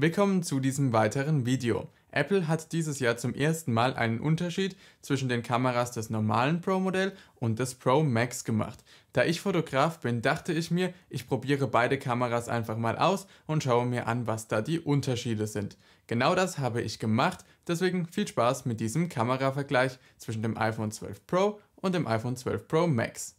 Willkommen zu diesem weiteren Video. Apple hat dieses Jahr zum ersten Mal einen Unterschied zwischen den Kameras des normalen Pro-Modell und des Pro Max gemacht. Da ich Fotograf bin, dachte ich mir, ich probiere beide Kameras einfach mal aus und schaue mir an, was da die Unterschiede sind. Genau das habe ich gemacht, deswegen viel Spaß mit diesem Kameravergleich zwischen dem iPhone 12 Pro und dem iPhone 12 Pro Max.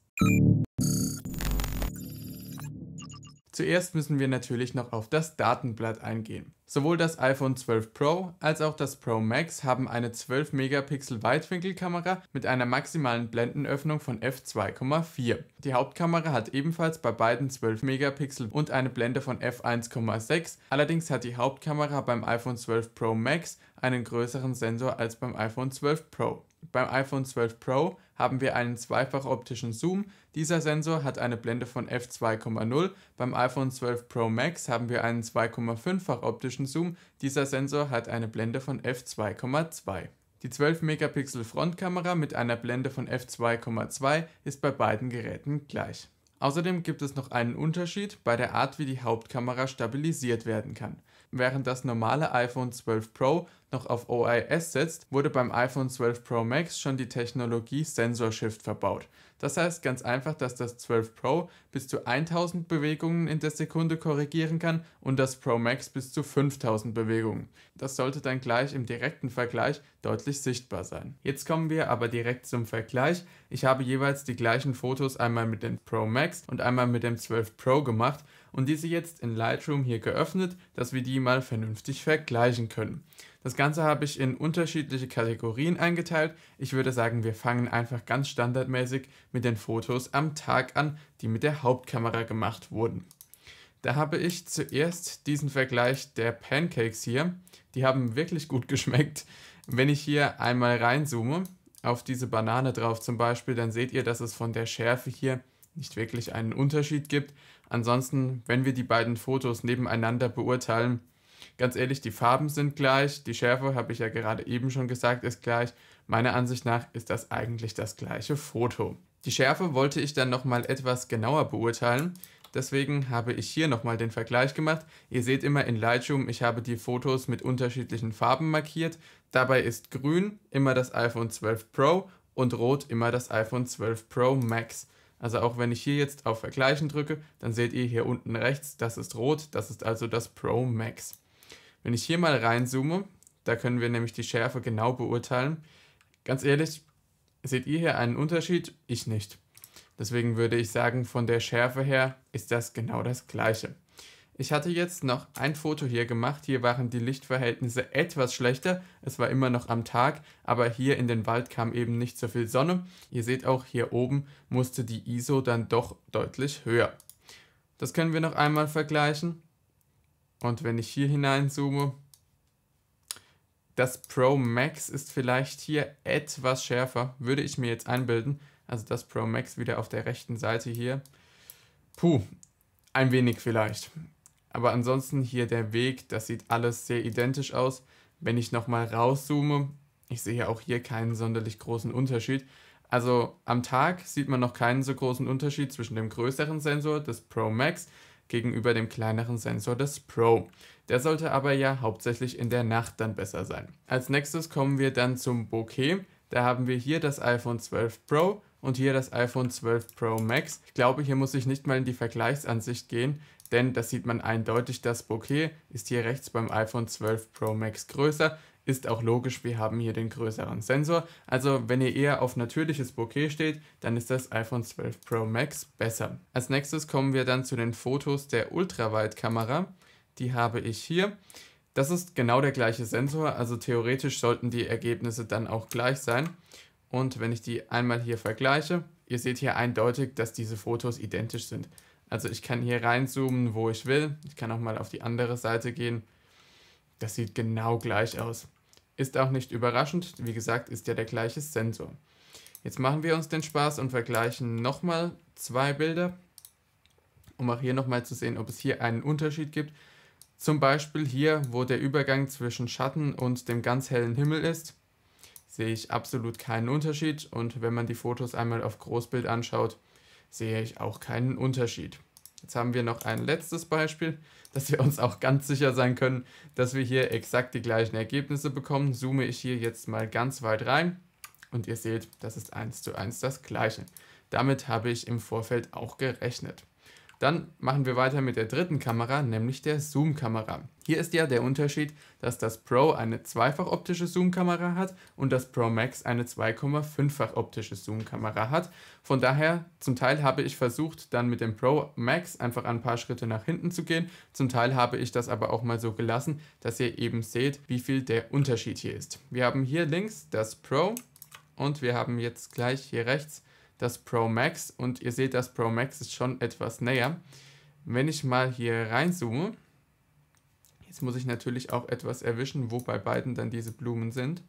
Zuerst müssen wir natürlich noch auf das Datenblatt eingehen. Sowohl das iPhone 12 Pro als auch das Pro Max haben eine 12 Megapixel Weitwinkelkamera mit einer maximalen Blendenöffnung von f2,4. Die Hauptkamera hat ebenfalls bei beiden 12 Megapixel und eine Blende von f1,6. Allerdings hat die Hauptkamera beim iPhone 12 Pro Max einen größeren Sensor als beim iPhone 12 Pro. Beim iPhone 12 Pro haben wir einen zweifach optischen Zoom. Dieser Sensor hat eine Blende von f2,0. Beim iPhone 12 Pro Max haben wir einen 2,5-fach optischen Zoom. Dieser Sensor hat eine Blende von f2,2. Die 12 Megapixel Frontkamera mit einer Blende von f2,2 ist bei beiden Geräten gleich. Außerdem gibt es noch einen Unterschied bei der Art, wie die Hauptkamera stabilisiert werden kann. Während das normale iPhone 12 Pro noch auf OIS setzt, wurde beim iPhone 12 Pro Max schon die Technologie Sensor Shift verbaut das heißt ganz einfach, dass das 12 Pro bis zu 1000 Bewegungen in der Sekunde korrigieren kann und das Pro Max bis zu 5000 Bewegungen. Das sollte dann gleich im direkten Vergleich deutlich sichtbar sein. Jetzt kommen wir aber direkt zum Vergleich. Ich habe jeweils die gleichen Fotos einmal mit dem Pro Max und einmal mit dem 12 Pro gemacht und diese jetzt in Lightroom hier geöffnet, dass wir die mal vernünftig vergleichen können. Das Ganze habe ich in unterschiedliche Kategorien eingeteilt. Ich würde sagen, wir fangen einfach ganz standardmäßig mit den Fotos am Tag an, die mit der Hauptkamera gemacht wurden. Da habe ich zuerst diesen Vergleich der Pancakes hier. Die haben wirklich gut geschmeckt. Wenn ich hier einmal reinzoome, auf diese Banane drauf zum Beispiel, dann seht ihr, dass es von der Schärfe hier nicht wirklich einen Unterschied gibt. Ansonsten, wenn wir die beiden Fotos nebeneinander beurteilen, Ganz ehrlich, die Farben sind gleich, die Schärfe, habe ich ja gerade eben schon gesagt, ist gleich. Meiner Ansicht nach ist das eigentlich das gleiche Foto. Die Schärfe wollte ich dann nochmal etwas genauer beurteilen. Deswegen habe ich hier nochmal den Vergleich gemacht. Ihr seht immer in Lightroom, ich habe die Fotos mit unterschiedlichen Farben markiert. Dabei ist grün immer das iPhone 12 Pro und rot immer das iPhone 12 Pro Max. Also auch wenn ich hier jetzt auf Vergleichen drücke, dann seht ihr hier unten rechts, das ist rot, das ist also das Pro Max. Wenn ich hier mal reinzoome, da können wir nämlich die Schärfe genau beurteilen. Ganz ehrlich, seht ihr hier einen Unterschied? Ich nicht. Deswegen würde ich sagen, von der Schärfe her ist das genau das gleiche. Ich hatte jetzt noch ein Foto hier gemacht. Hier waren die Lichtverhältnisse etwas schlechter. Es war immer noch am Tag, aber hier in den Wald kam eben nicht so viel Sonne. Ihr seht auch, hier oben musste die ISO dann doch deutlich höher. Das können wir noch einmal vergleichen. Und wenn ich hier hineinzoome, das Pro Max ist vielleicht hier etwas schärfer, würde ich mir jetzt einbilden. Also das Pro Max wieder auf der rechten Seite hier. Puh, ein wenig vielleicht. Aber ansonsten hier der Weg, das sieht alles sehr identisch aus. Wenn ich nochmal rauszoome, ich sehe auch hier keinen sonderlich großen Unterschied. Also am Tag sieht man noch keinen so großen Unterschied zwischen dem größeren Sensor, des Pro Max, gegenüber dem kleineren Sensor des Pro. Der sollte aber ja hauptsächlich in der Nacht dann besser sein. Als nächstes kommen wir dann zum Bokeh. Da haben wir hier das iPhone 12 Pro und hier das iPhone 12 Pro Max. Ich glaube, hier muss ich nicht mal in die Vergleichsansicht gehen, denn das sieht man eindeutig, das Bokeh ist hier rechts beim iPhone 12 Pro Max größer ist auch logisch, wir haben hier den größeren Sensor. Also wenn ihr eher auf natürliches Bokeh steht, dann ist das iPhone 12 Pro Max besser. Als nächstes kommen wir dann zu den Fotos der Ultraweitkamera. Die habe ich hier. Das ist genau der gleiche Sensor, also theoretisch sollten die Ergebnisse dann auch gleich sein. Und wenn ich die einmal hier vergleiche, ihr seht hier eindeutig, dass diese Fotos identisch sind. Also ich kann hier reinzoomen, wo ich will. Ich kann auch mal auf die andere Seite gehen. Das sieht genau gleich aus. Ist auch nicht überraschend, wie gesagt, ist ja der gleiche Sensor. Jetzt machen wir uns den Spaß und vergleichen nochmal zwei Bilder, um auch hier nochmal zu sehen, ob es hier einen Unterschied gibt. Zum Beispiel hier, wo der Übergang zwischen Schatten und dem ganz hellen Himmel ist, sehe ich absolut keinen Unterschied und wenn man die Fotos einmal auf Großbild anschaut, sehe ich auch keinen Unterschied. Jetzt haben wir noch ein letztes Beispiel, dass wir uns auch ganz sicher sein können, dass wir hier exakt die gleichen Ergebnisse bekommen. Zoome ich hier jetzt mal ganz weit rein und ihr seht, das ist eins zu eins das gleiche. Damit habe ich im Vorfeld auch gerechnet. Dann machen wir weiter mit der dritten Kamera, nämlich der Zoom-Kamera. Hier ist ja der Unterschied, dass das Pro eine zweifach optische Zoom-Kamera hat und das Pro Max eine 2,5-fach optische Zoom-Kamera hat. Von daher, zum Teil habe ich versucht, dann mit dem Pro Max einfach ein paar Schritte nach hinten zu gehen. Zum Teil habe ich das aber auch mal so gelassen, dass ihr eben seht, wie viel der Unterschied hier ist. Wir haben hier links das Pro und wir haben jetzt gleich hier rechts das das Pro Max und ihr seht, das Pro Max ist schon etwas näher. Wenn ich mal hier reinzoome, jetzt muss ich natürlich auch etwas erwischen, wo bei beiden dann diese Blumen sind,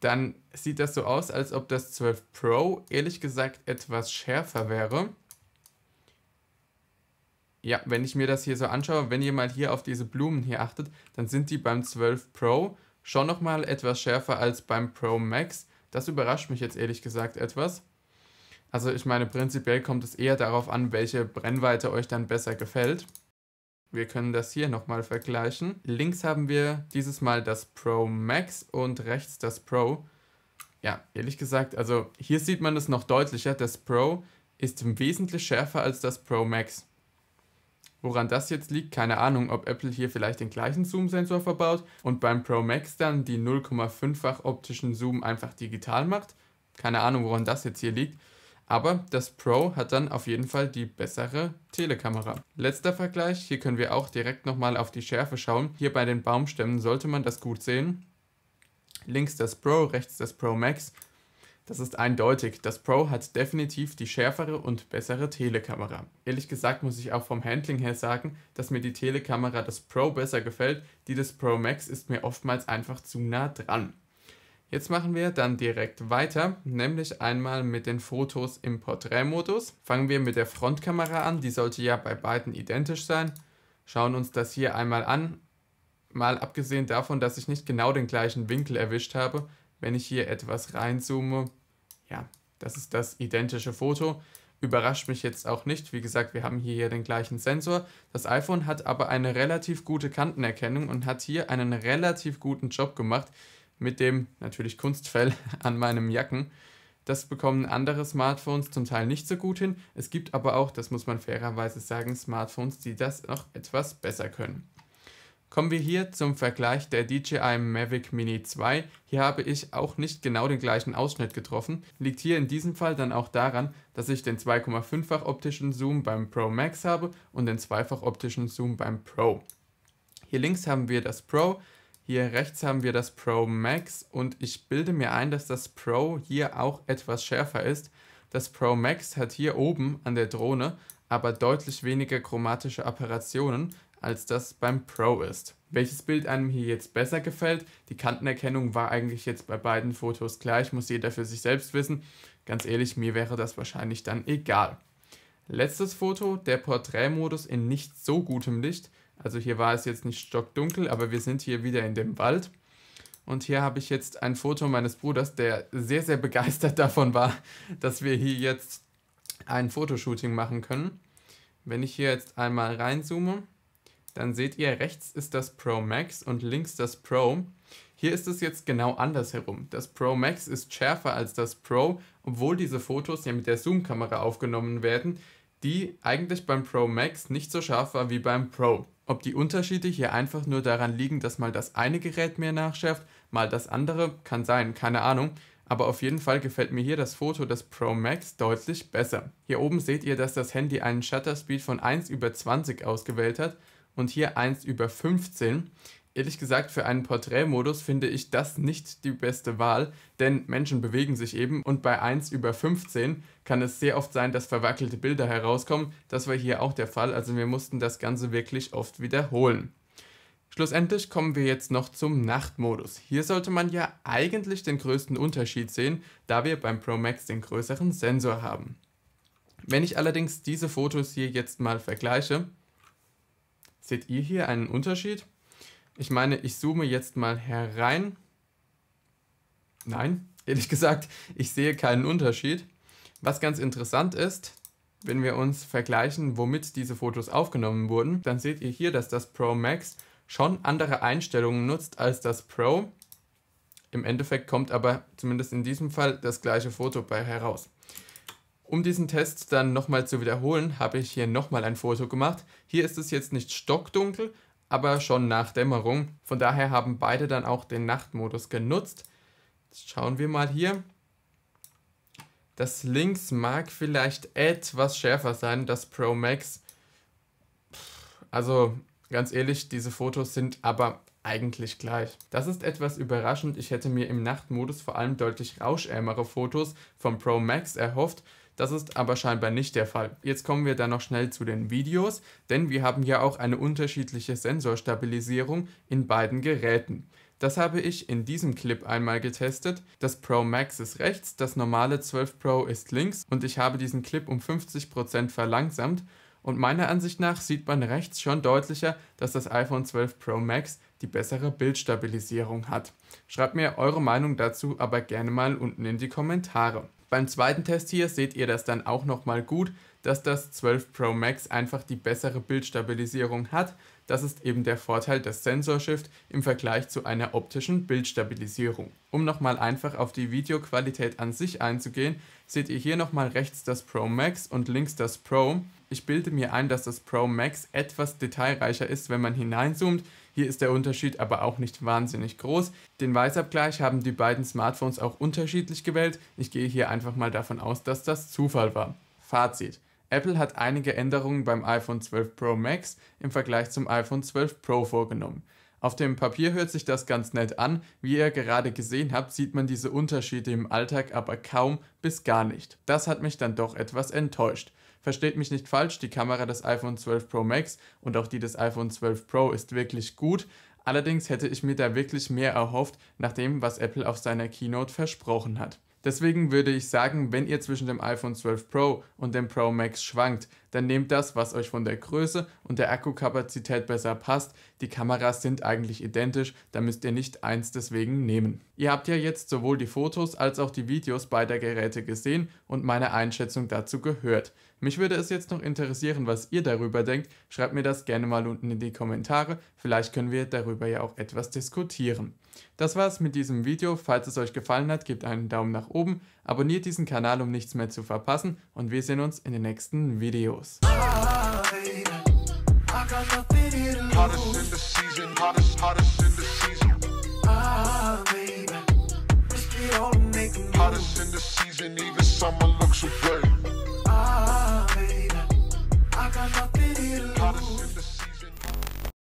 dann sieht das so aus, als ob das 12 Pro ehrlich gesagt etwas schärfer wäre. Ja, wenn ich mir das hier so anschaue, wenn ihr mal hier auf diese Blumen hier achtet, dann sind die beim 12 Pro schon nochmal etwas schärfer als beim Pro Max das überrascht mich jetzt ehrlich gesagt etwas. Also ich meine, prinzipiell kommt es eher darauf an, welche Brennweite euch dann besser gefällt. Wir können das hier nochmal vergleichen. Links haben wir dieses Mal das Pro Max und rechts das Pro. Ja, ehrlich gesagt, also hier sieht man es noch deutlicher. Das Pro ist wesentlich schärfer als das Pro Max. Woran das jetzt liegt, keine Ahnung, ob Apple hier vielleicht den gleichen Zoom-Sensor verbaut und beim Pro Max dann die 0,5-fach optischen Zoom einfach digital macht. Keine Ahnung, woran das jetzt hier liegt. Aber das Pro hat dann auf jeden Fall die bessere Telekamera. Letzter Vergleich, hier können wir auch direkt nochmal auf die Schärfe schauen. Hier bei den Baumstämmen sollte man das gut sehen. Links das Pro, rechts das Pro Max. Das ist eindeutig, das Pro hat definitiv die schärfere und bessere Telekamera. Ehrlich gesagt muss ich auch vom Handling her sagen, dass mir die Telekamera des Pro besser gefällt, die des Pro Max ist mir oftmals einfach zu nah dran. Jetzt machen wir dann direkt weiter, nämlich einmal mit den Fotos im Porträtmodus. Fangen wir mit der Frontkamera an, die sollte ja bei beiden identisch sein. Schauen uns das hier einmal an. Mal abgesehen davon, dass ich nicht genau den gleichen Winkel erwischt habe, wenn ich hier etwas reinzoome, ja, das ist das identische Foto. Überrascht mich jetzt auch nicht. Wie gesagt, wir haben hier ja den gleichen Sensor. Das iPhone hat aber eine relativ gute Kantenerkennung und hat hier einen relativ guten Job gemacht mit dem natürlich Kunstfell an meinem Jacken. Das bekommen andere Smartphones zum Teil nicht so gut hin. Es gibt aber auch, das muss man fairerweise sagen, Smartphones, die das noch etwas besser können. Kommen wir hier zum Vergleich der DJI Mavic Mini 2. Hier habe ich auch nicht genau den gleichen Ausschnitt getroffen. Liegt hier in diesem Fall dann auch daran, dass ich den 2,5-fach optischen Zoom beim Pro Max habe und den 2-fach optischen Zoom beim Pro. Hier links haben wir das Pro, hier rechts haben wir das Pro Max und ich bilde mir ein, dass das Pro hier auch etwas schärfer ist. Das Pro Max hat hier oben an der Drohne aber deutlich weniger chromatische Apparationen, als das beim Pro ist. Welches Bild einem hier jetzt besser gefällt, die Kantenerkennung war eigentlich jetzt bei beiden Fotos gleich, muss jeder für sich selbst wissen. Ganz ehrlich, mir wäre das wahrscheinlich dann egal. Letztes Foto, der Porträtmodus in nicht so gutem Licht. Also hier war es jetzt nicht stockdunkel, aber wir sind hier wieder in dem Wald. Und hier habe ich jetzt ein Foto meines Bruders, der sehr, sehr begeistert davon war, dass wir hier jetzt ein Fotoshooting machen können. Wenn ich hier jetzt einmal reinzoome, dann seht ihr, rechts ist das Pro Max und links das Pro. Hier ist es jetzt genau andersherum. Das Pro Max ist schärfer als das Pro, obwohl diese Fotos ja mit der Zoom-Kamera aufgenommen werden, die eigentlich beim Pro Max nicht so scharf war wie beim Pro. Ob die Unterschiede hier einfach nur daran liegen, dass mal das eine Gerät mehr nachschärft, mal das andere, kann sein, keine Ahnung. Aber auf jeden Fall gefällt mir hier das Foto des Pro Max deutlich besser. Hier oben seht ihr, dass das Handy einen Shutter Speed von 1 über 20 ausgewählt hat und hier 1 über 15. Ehrlich gesagt, für einen Porträtmodus finde ich das nicht die beste Wahl, denn Menschen bewegen sich eben und bei 1 über 15 kann es sehr oft sein, dass verwackelte Bilder herauskommen. Das war hier auch der Fall, also wir mussten das Ganze wirklich oft wiederholen. Schlussendlich kommen wir jetzt noch zum Nachtmodus. Hier sollte man ja eigentlich den größten Unterschied sehen, da wir beim Pro Max den größeren Sensor haben. Wenn ich allerdings diese Fotos hier jetzt mal vergleiche, Seht ihr hier einen Unterschied? Ich meine, ich zoome jetzt mal herein. Nein, ehrlich gesagt, ich sehe keinen Unterschied. Was ganz interessant ist, wenn wir uns vergleichen, womit diese Fotos aufgenommen wurden, dann seht ihr hier, dass das Pro Max schon andere Einstellungen nutzt als das Pro. Im Endeffekt kommt aber zumindest in diesem Fall das gleiche Foto bei heraus. Um diesen Test dann nochmal zu wiederholen, habe ich hier nochmal ein Foto gemacht. Hier ist es jetzt nicht stockdunkel, aber schon nach Dämmerung. Von daher haben beide dann auch den Nachtmodus genutzt. Jetzt schauen wir mal hier. Das links mag vielleicht etwas schärfer sein, das Pro Max. Also ganz ehrlich, diese Fotos sind aber eigentlich gleich. Das ist etwas überraschend. Ich hätte mir im Nachtmodus vor allem deutlich rauschärmere Fotos vom Pro Max erhofft das ist aber scheinbar nicht der Fall. Jetzt kommen wir dann noch schnell zu den Videos, denn wir haben ja auch eine unterschiedliche Sensorstabilisierung in beiden Geräten. Das habe ich in diesem Clip einmal getestet. Das Pro Max ist rechts, das normale 12 Pro ist links und ich habe diesen Clip um 50% verlangsamt und meiner Ansicht nach sieht man rechts schon deutlicher, dass das iPhone 12 Pro Max die bessere Bildstabilisierung hat. Schreibt mir eure Meinung dazu aber gerne mal unten in die Kommentare. Beim zweiten Test hier seht ihr das dann auch nochmal gut, dass das 12 Pro Max einfach die bessere Bildstabilisierung hat. Das ist eben der Vorteil des Sensor Shift im Vergleich zu einer optischen Bildstabilisierung. Um nochmal einfach auf die Videoqualität an sich einzugehen, seht ihr hier nochmal rechts das Pro Max und links das Pro. Ich bilde mir ein, dass das Pro Max etwas detailreicher ist, wenn man hineinzoomt. Hier ist der Unterschied aber auch nicht wahnsinnig groß. Den Weißabgleich haben die beiden Smartphones auch unterschiedlich gewählt. Ich gehe hier einfach mal davon aus, dass das Zufall war. Fazit. Apple hat einige Änderungen beim iPhone 12 Pro Max im Vergleich zum iPhone 12 Pro vorgenommen. Auf dem Papier hört sich das ganz nett an. Wie ihr gerade gesehen habt, sieht man diese Unterschiede im Alltag aber kaum bis gar nicht. Das hat mich dann doch etwas enttäuscht. Versteht mich nicht falsch, die Kamera des iPhone 12 Pro Max und auch die des iPhone 12 Pro ist wirklich gut, allerdings hätte ich mir da wirklich mehr erhofft nach dem, was Apple auf seiner Keynote versprochen hat. Deswegen würde ich sagen, wenn ihr zwischen dem iPhone 12 Pro und dem Pro Max schwankt, dann nehmt das, was euch von der Größe und der Akkukapazität besser passt. Die Kameras sind eigentlich identisch, da müsst ihr nicht eins deswegen nehmen. Ihr habt ja jetzt sowohl die Fotos als auch die Videos beider Geräte gesehen und meine Einschätzung dazu gehört. Mich würde es jetzt noch interessieren, was ihr darüber denkt. Schreibt mir das gerne mal unten in die Kommentare. Vielleicht können wir darüber ja auch etwas diskutieren. Das war's mit diesem Video. Falls es euch gefallen hat, gebt einen Daumen nach oben, abonniert diesen Kanal, um nichts mehr zu verpassen und wir sehen uns in den nächsten Videos. Hottest in the season, even summer looks away. I got nothing to lose.